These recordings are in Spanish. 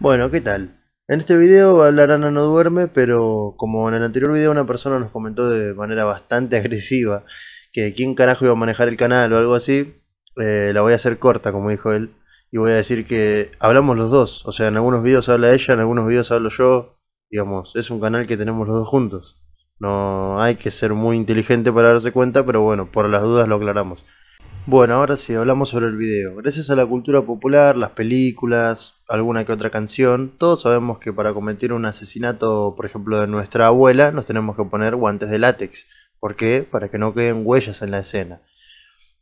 Bueno, ¿qué tal? En este video hablar Ana no duerme, pero como en el anterior video una persona nos comentó de manera bastante agresiva que quién carajo iba a manejar el canal o algo así, eh, la voy a hacer corta, como dijo él, y voy a decir que hablamos los dos, o sea, en algunos videos habla ella, en algunos videos hablo yo, digamos, es un canal que tenemos los dos juntos. No hay que ser muy inteligente para darse cuenta, pero bueno, por las dudas lo aclaramos. Bueno, ahora sí, hablamos sobre el video. Gracias a la cultura popular, las películas, alguna que otra canción, todos sabemos que para cometer un asesinato, por ejemplo, de nuestra abuela, nos tenemos que poner guantes de látex. ¿Por qué? Para que no queden huellas en la escena.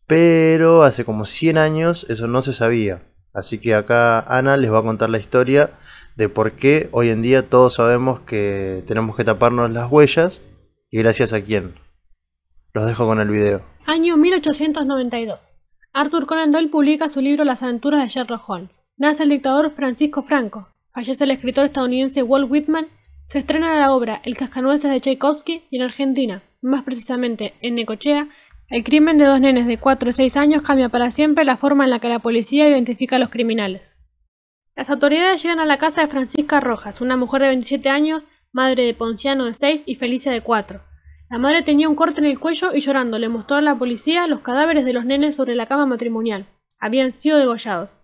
Pero hace como 100 años eso no se sabía. Así que acá Ana les va a contar la historia de por qué hoy en día todos sabemos que tenemos que taparnos las huellas y gracias a quién. Los dejo con el video. Año 1892. Arthur Conan Doyle publica su libro Las aventuras de Sherlock Holmes. Nace el dictador Francisco Franco. Fallece el escritor estadounidense Walt Whitman. Se estrena la obra El cascanueces de Tchaikovsky y en Argentina, más precisamente en Necochea, el crimen de dos nenes de 4 y 6 años cambia para siempre la forma en la que la policía identifica a los criminales. Las autoridades llegan a la casa de Francisca Rojas, una mujer de 27 años, madre de Ponciano de 6 y Felicia de 4. La madre tenía un corte en el cuello y llorando le mostró a la policía los cadáveres de los nenes sobre la cama matrimonial. Habían sido degollados.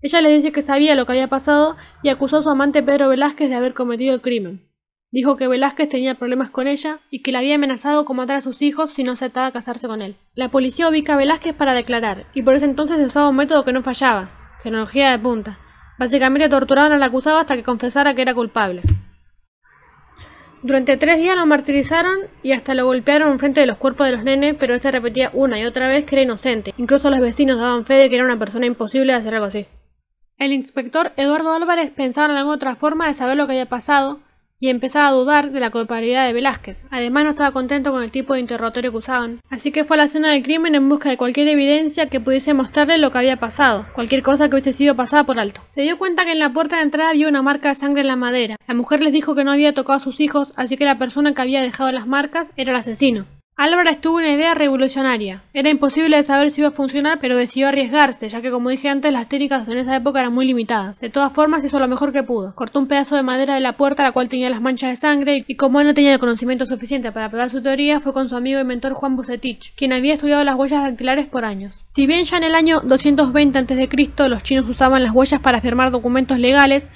Ella les dice que sabía lo que había pasado y acusó a su amante Pedro Velázquez de haber cometido el crimen. Dijo que Velázquez tenía problemas con ella y que la había amenazado con matar a sus hijos si no aceptaba casarse con él. La policía ubica a Velázquez para declarar, y por ese entonces se usaba un método que no fallaba, tecnología de punta. Básicamente torturaban al acusado hasta que confesara que era culpable. Durante tres días lo martirizaron y hasta lo golpearon frente de los cuerpos de los nenes, pero ella repetía una y otra vez que era inocente. Incluso los vecinos daban fe de que era una persona imposible de hacer algo así. El inspector Eduardo Álvarez pensaba en alguna otra forma de saber lo que había pasado, y empezaba a dudar de la culpabilidad de Velázquez. Además no estaba contento con el tipo de interrogatorio que usaban. Así que fue a la escena del crimen en busca de cualquier evidencia que pudiese mostrarle lo que había pasado, cualquier cosa que hubiese sido pasada por alto. Se dio cuenta que en la puerta de entrada había una marca de sangre en la madera. La mujer les dijo que no había tocado a sus hijos, así que la persona que había dejado las marcas era el asesino. Álvarez tuvo una idea revolucionaria. Era imposible de saber si iba a funcionar, pero decidió arriesgarse, ya que como dije antes, las técnicas en esa época eran muy limitadas. De todas formas, hizo lo mejor que pudo. Cortó un pedazo de madera de la puerta, la cual tenía las manchas de sangre, y como él no tenía el conocimiento suficiente para probar su teoría, fue con su amigo y mentor Juan Bucetich, quien había estudiado las huellas dactilares por años. Si bien ya en el año 220 a.C. los chinos usaban las huellas para firmar documentos legales,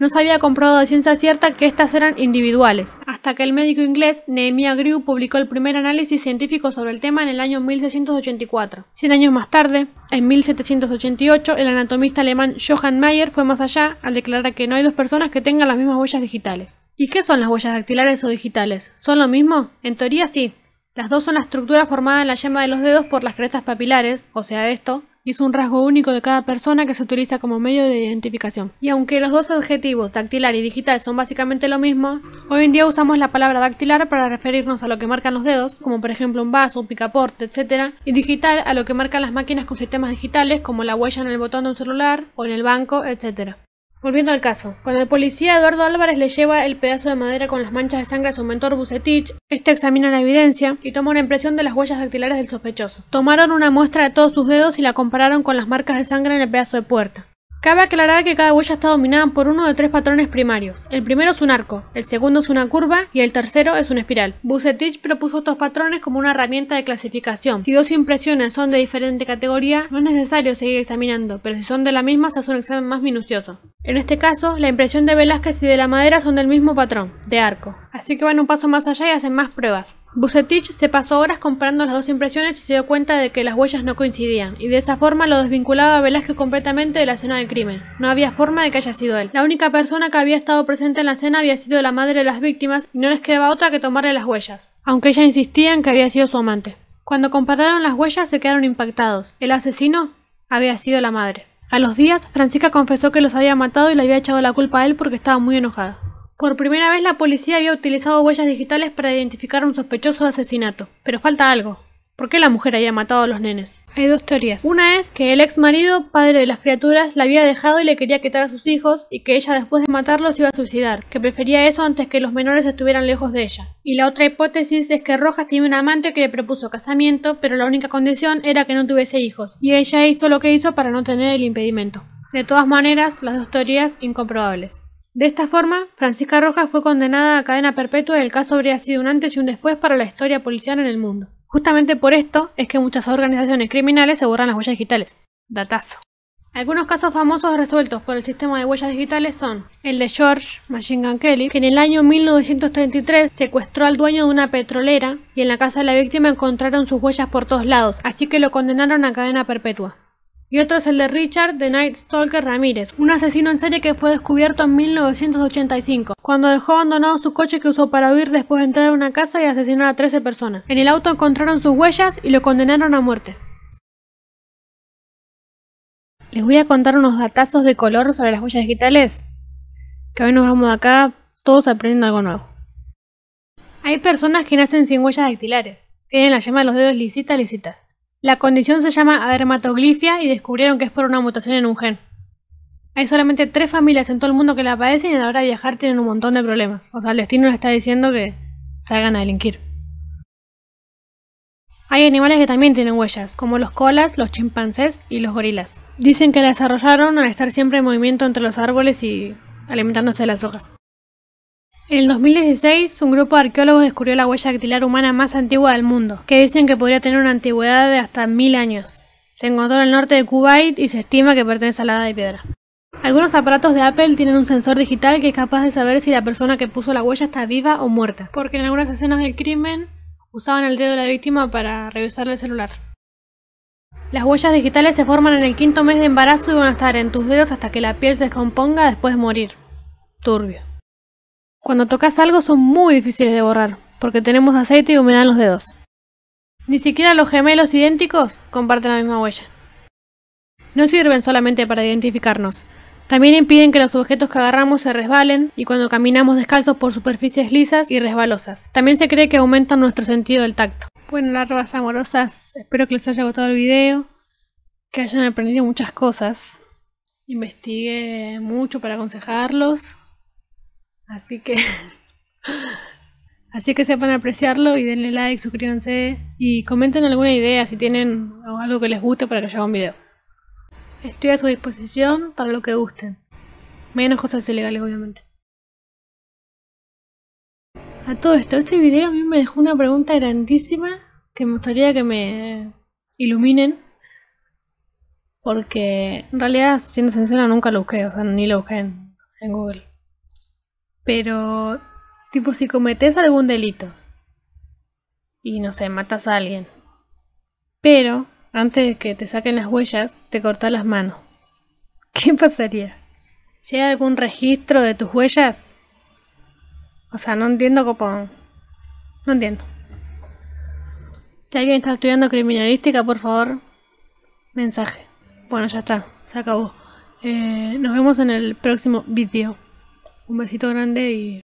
no se había comprobado de ciencia cierta que estas eran individuales, hasta que el médico inglés Nehemiah Grew publicó el primer análisis científico sobre el tema en el año 1684. Cien años más tarde, en 1788, el anatomista alemán Johann Mayer fue más allá al declarar que no hay dos personas que tengan las mismas huellas digitales. ¿Y qué son las huellas dactilares o digitales? ¿Son lo mismo? En teoría sí. Las dos son la estructura formada en la yema de los dedos por las crestas papilares, o sea, esto, es un rasgo único de cada persona que se utiliza como medio de identificación. Y aunque los dos adjetivos, dactilar y digital, son básicamente lo mismo, hoy en día usamos la palabra dactilar para referirnos a lo que marcan los dedos, como por ejemplo un vaso, un picaporte, etc. Y digital a lo que marcan las máquinas con sistemas digitales, como la huella en el botón de un celular o en el banco, etc. Volviendo al caso, cuando el policía Eduardo Álvarez le lleva el pedazo de madera con las manchas de sangre a su mentor Bucetich, este examina la evidencia y toma una impresión de las huellas dactilares del sospechoso. Tomaron una muestra de todos sus dedos y la compararon con las marcas de sangre en el pedazo de puerta. Cabe aclarar que cada huella está dominada por uno de tres patrones primarios. El primero es un arco, el segundo es una curva y el tercero es una espiral. Bucetich propuso estos patrones como una herramienta de clasificación. Si dos impresiones son de diferente categoría, no es necesario seguir examinando, pero si son de la misma se hace un examen más minucioso. En este caso, la impresión de Velázquez y de la madera son del mismo patrón, de arco, así que van un paso más allá y hacen más pruebas. Bucetich se pasó horas comparando las dos impresiones y se dio cuenta de que las huellas no coincidían, y de esa forma lo desvinculaba a Velázquez completamente de la escena del crimen. No había forma de que haya sido él. La única persona que había estado presente en la escena había sido la madre de las víctimas, y no les quedaba otra que tomarle las huellas, aunque ella insistía en que había sido su amante. Cuando compararon las huellas se quedaron impactados. El asesino había sido la madre. A los días, Francisca confesó que los había matado y le había echado la culpa a él porque estaba muy enojada. Por primera vez la policía había utilizado huellas digitales para identificar un sospechoso de asesinato, pero falta algo. ¿Por qué la mujer había matado a los nenes? Hay dos teorías. Una es que el ex marido, padre de las criaturas, la había dejado y le quería quitar a sus hijos y que ella después de matarlos iba a suicidar, que prefería eso antes que los menores estuvieran lejos de ella. Y la otra hipótesis es que Rojas tiene un amante que le propuso casamiento, pero la única condición era que no tuviese hijos, y ella hizo lo que hizo para no tener el impedimento. De todas maneras, las dos teorías incomprobables. De esta forma, Francisca Rojas fue condenada a cadena perpetua y el caso habría sido un antes y un después para la historia policial en el mundo. Justamente por esto es que muchas organizaciones criminales se borran las huellas digitales. Datazo. Algunos casos famosos resueltos por el sistema de huellas digitales son el de George Machine Gun Kelly, que en el año 1933 secuestró al dueño de una petrolera y en la casa de la víctima encontraron sus huellas por todos lados, así que lo condenaron a cadena perpetua y otro es el de Richard de Night Stalker Ramírez, un asesino en serie que fue descubierto en 1985, cuando dejó abandonado su coche que usó para huir después de entrar a una casa y asesinar a 13 personas. En el auto encontraron sus huellas y lo condenaron a muerte. Les voy a contar unos datazos de color sobre las huellas digitales, que hoy nos vamos de acá todos aprendiendo algo nuevo. Hay personas que nacen sin huellas dactilares, tienen la yema de los dedos lisita, lisita. La condición se llama adermatoglifia y descubrieron que es por una mutación en un gen. Hay solamente tres familias en todo el mundo que la padecen y a la hora de viajar tienen un montón de problemas. O sea, el destino les está diciendo que salgan a delinquir. Hay animales que también tienen huellas, como los colas, los chimpancés y los gorilas. Dicen que la desarrollaron al estar siempre en movimiento entre los árboles y alimentándose de las hojas. En el 2016, un grupo de arqueólogos descubrió la huella dactilar humana más antigua del mundo, que dicen que podría tener una antigüedad de hasta mil años. Se encontró en el norte de Kuwait y se estima que pertenece a la edad de piedra. Algunos aparatos de Apple tienen un sensor digital que es capaz de saber si la persona que puso la huella está viva o muerta, porque en algunas escenas del crimen usaban el dedo de la víctima para revisar el celular. Las huellas digitales se forman en el quinto mes de embarazo y van a estar en tus dedos hasta que la piel se descomponga después de morir. Turbio. Cuando tocas algo son muy difíciles de borrar, porque tenemos aceite y humedad en los dedos. Ni siquiera los gemelos idénticos comparten la misma huella. No sirven solamente para identificarnos, también impiden que los objetos que agarramos se resbalen y cuando caminamos descalzos por superficies lisas y resbalosas. También se cree que aumentan nuestro sentido del tacto. Bueno, larvas amorosas, espero que les haya gustado el video, que hayan aprendido muchas cosas. Investigué mucho para aconsejarlos. Así que. Así que sepan apreciarlo y denle like, suscríbanse y comenten alguna idea si tienen algo que les guste para que yo haga un video. Estoy a su disposición para lo que gusten. Menos cosas ilegales, obviamente. A todo esto, este video a mí me dejó una pregunta grandísima que me gustaría que me iluminen. Porque en realidad, siendo sincera, nunca lo busqué, o sea, ni lo busqué en Google. Pero, tipo, si cometes algún delito y no sé, matas a alguien, pero antes de que te saquen las huellas, te cortas las manos. ¿Qué pasaría? ¿Si hay algún registro de tus huellas? O sea, no entiendo copón, No entiendo. Si alguien está estudiando criminalística, por favor, mensaje. Bueno, ya está, se acabó. Eh, nos vemos en el próximo video. Un besito grande y